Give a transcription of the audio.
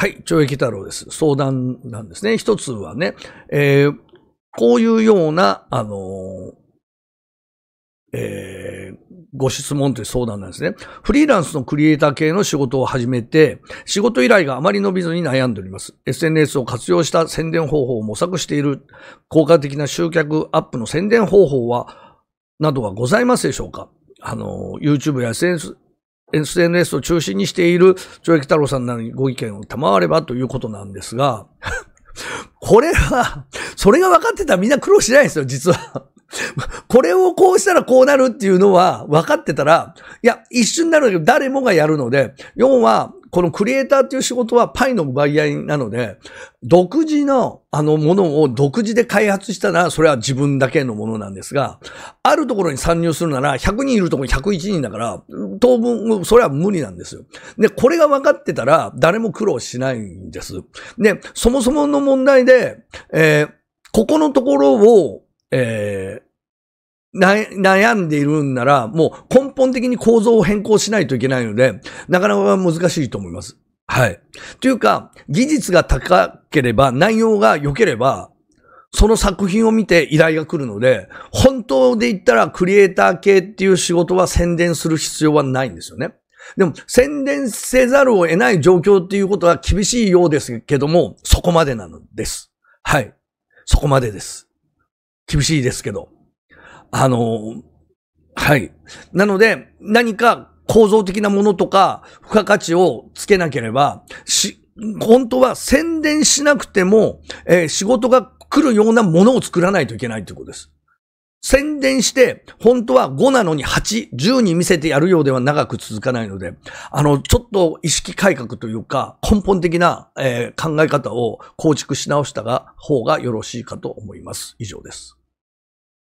はい、懲役太郎です。相談なんですね。一つはね、えー、こういうような、あのー、えー、ご質問という相談なんですね。フリーランスのクリエイター系の仕事を始めて、仕事依頼があまり伸びずに悩んでおります。SNS を活用した宣伝方法を模索している、効果的な集客アップの宣伝方法は、などはございますでしょうかあの、YouTube や SNS SNS を中心にしている懲役太郎さんなどにご意見を賜ればということなんですが、これは、それが分かってたらみんな苦労しないんですよ、実は。これをこうしたらこうなるっていうのは分かってたら、いや、一瞬になるけど、誰もがやるので、要は、このクリエイターっていう仕事はパイの奪い合いなので、独自のあのものを独自で開発したら、それは自分だけのものなんですが、あるところに参入するなら、100人いるところに101人だから、当分、それは無理なんですよ。で、これが分かってたら、誰も苦労しないんです。で、そもそもの問題で、えー、ここのところを、えー悩んでいるんなら、もう根本的に構造を変更しないといけないので、なかなか難しいと思います。はい。というか、技術が高ければ、内容が良ければ、その作品を見て依頼が来るので、本当で言ったらクリエイター系っていう仕事は宣伝する必要はないんですよね。でも、宣伝せざるを得ない状況っていうことは厳しいようですけども、そこまでなのです。はい。そこまでです。厳しいですけど。あの、はい。なので、何か構造的なものとか、付加価値をつけなければ、し、本当は宣伝しなくても、えー、仕事が来るようなものを作らないといけないということです。宣伝して、本当は5なのに8、10に見せてやるようでは長く続かないので、あの、ちょっと意識改革というか、根本的な、えー、考え方を構築し直した方がよろしいかと思います。以上です。